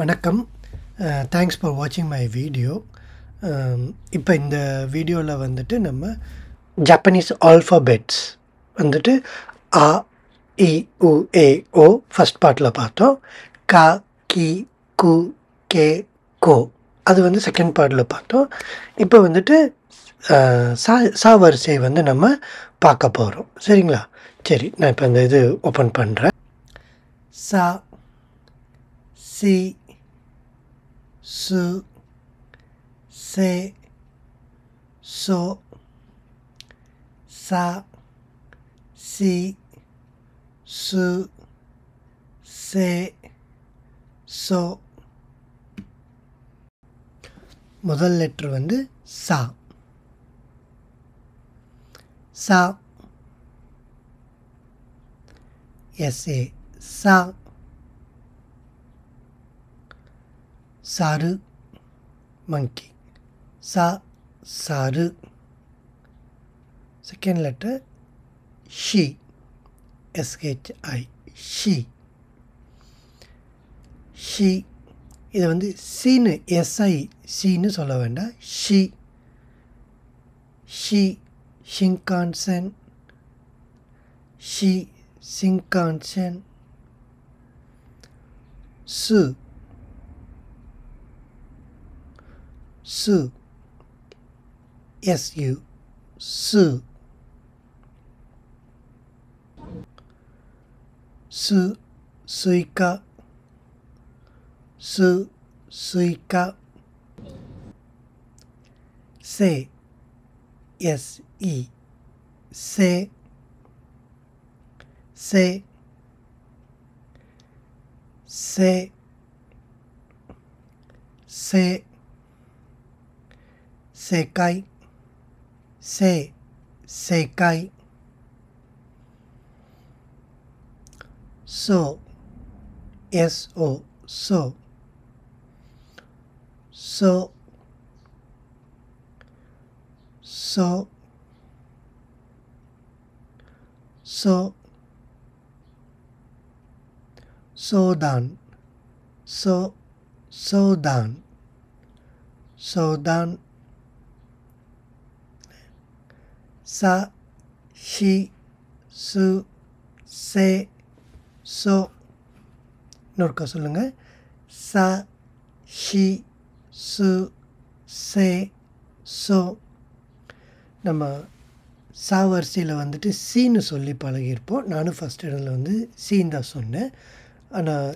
வணக்கம் thanks for வாட்சிங் my video இப்போ இந்த வீடியோவில் வந்துட்டு நம்ம ஜப்பனீஸ் ஆல்ஃபாபெட்ஸ் வந்துட்டு ஆ இ உ ஏ ஓ ஃபஸ்ட் பார்ட்டில் பார்த்தோம் க கி கு கே கோ அது வந்து செகண்ட் பார்ட்டில் பார்த்தோம் இப்போ வந்துட்டு சா சா வரிசை வந்து நம்ம பார்க்க போகிறோம் சரிங்களா சரி நான் இப்போ அந்த இது ஓப்பன் பண்ணுறேன் சா si, su, se, so, sa, si, su, se, so. முதல் லெட்டர் வந்து சா சா எஸ்ஏ சா さる、monkey. さ、さる。Second letter, she. shi, she. she. இதை வந்து சீனு எஸ்ஐ சீன்னு சொல்ல வேண்டாம் ஷி ஷி ஷிங்கான்சன் ஷி ஷிங்கான்சன் சு su su su su スイカすスイカせい e s e せせせせ正解正正解そう so そうそうそうそう相談そう相談相談 ச ஷி சு சே சோ இன்னொருக்கா சொல்லுங்கள் ச ஷி சு சே சோ நம்ம சா வரிசையில் வந்துட்டு சீன்னு சொல்லி பழகியிருப்போம் நானும் ஃபஸ்ட் இடத்துல வந்து சீன் தான் சொன்னேன் ஆனால்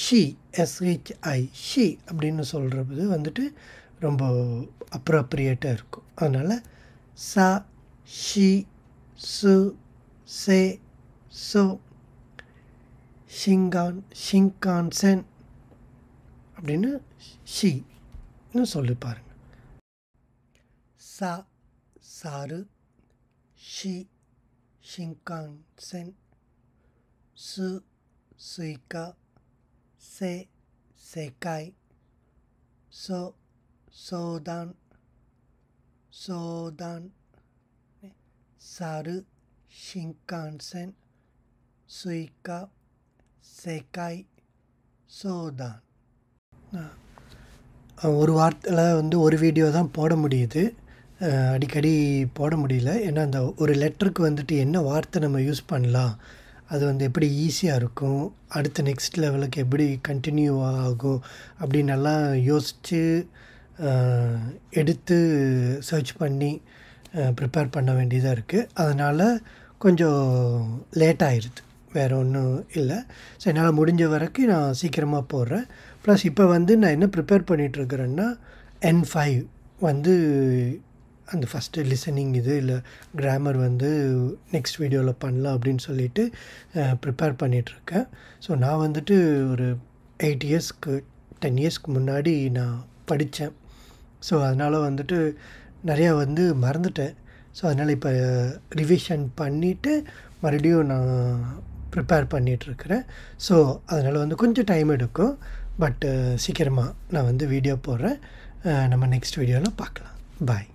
ஷி எஸ்ஹெச்ஐ ஷி அப்படின்னு சொல்கிறது வந்துட்டு ரொம்ப அப்ராப்ரியேட்டாக இருக்கும் அதனால் சா し、す、せ、す。新幹新幹線。あれね、し、ぬ、そるぱる。さ、さる、し、新幹線。す、スイカ。せ、世界。そ、相談。相談。ஒரு வாரத்தில் வந்து ஒரு வீடியோ தான் போட முடியுது அடிக்கடி போட முடியல ஏன்னா அந்த ஒரு லெட்டருக்கு வந்துட்டு என்ன வார்த்தை நம்ம யூஸ் பண்ணலாம் அது வந்து எப்படி ஈஸியாக இருக்கும் அடுத்த நெக்ஸ்ட் லெவலுக்கு எப்படி கண்டினியூ ஆகும் அப்படின்னு நல்லா யோசித்து எடுத்து சர்ச் பண்ணி ப்ரிப்பேர் பண்ண வேண்டியதாக இருக்குது அதனால் கொஞ்சம் லேட் ஆயிடுது வேறு ஒன்றும் இல்லை ஸோ என்னால் முடிஞ்ச வரைக்கும் நான் சீக்கிரமாக போடுறேன் ப்ளஸ் இப்போ வந்து நான் என்ன ப்ரிப்பேர் பண்ணிகிட்ருக்குறேன்னா என் ஃபைவ் வந்து அந்த ஃபஸ்ட்டு லிசனிங் இது இல்லை கிராமர் வந்து நெக்ஸ்ட் வீடியோவில் பண்ணலாம் அப்படின்னு சொல்லிட்டு ப்ரிப்பேர் பண்ணிகிட்ருக்கேன் ஸோ நான் வந்துட்டு ஒரு எயிட் இயர்ஸ்க்கு டென் இயர்ஸ்க்கு முன்னாடி நான் படித்தேன் ஸோ அதனால் வந்துட்டு நிறையா வந்து மறந்துட்டேன் ஸோ அதனால் இப்போ ரிவிஷன் பண்ணிவிட்டு மறுபடியும் நான் ப்ரிப்பேர் பண்ணிகிட்ருக்கிறேன் ஸோ அதனால் வந்து கொஞ்சம் டைம் எடுக்கும் பட்டு சீக்கிரமாக நான் வந்து வீடியோ போடுறேன் நம்ம நெக்ஸ்ட் வீடியோவில் பார்க்கலாம் பாய்